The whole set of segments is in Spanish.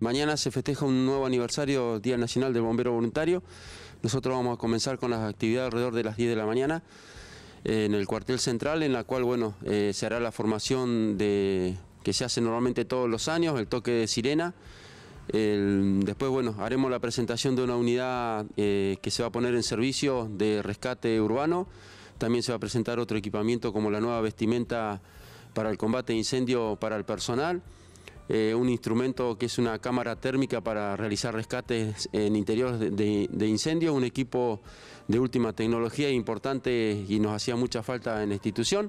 Mañana se festeja un nuevo aniversario, Día Nacional del Bombero Voluntario. Nosotros vamos a comenzar con las actividades alrededor de las 10 de la mañana eh, en el cuartel central, en la cual bueno, eh, se hará la formación de, que se hace normalmente todos los años, el toque de sirena. después bueno, haremos la presentación de una unidad eh, que se va a poner en servicio de rescate urbano. También se va a presentar otro equipamiento como la nueva vestimenta para el combate de incendio para el personal. Eh, un instrumento que es una cámara térmica para realizar rescates en interiores de, incendios, un equipo de última tecnología importante y nos hacía mucha falta en la institución.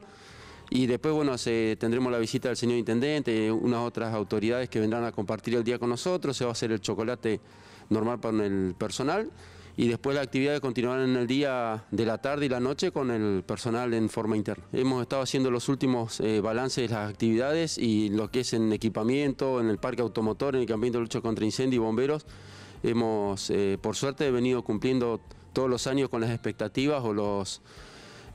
Y después, bueno, tendremos la visita del señor intendente, unas otras autoridades que vendrán a compartir el día con nosotros, se va a hacer el chocolate normal para el personal y después las actividades continuarán en el día de la tarde y la noche con el personal en forma interna. Hemos estado haciendo los últimos eh, balances de las actividades y lo que es en equipamiento, en el parque automotor, en el campamento de lucha contra incendios y bomberos. Hemos, eh, por suerte, venido cumpliendo todos los años con las expectativas o los...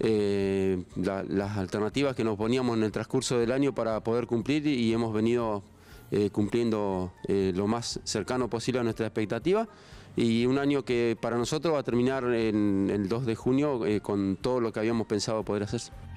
Eh, las alternativas que nos poníamos en el transcurso del año para poder cumplir y hemos venido cumpliendo lo más cercano posible a nuestras expectativas y un año que para nosotros va a terminar en el 2 de junio eh, con todo lo que habíamos pensado poder hacer.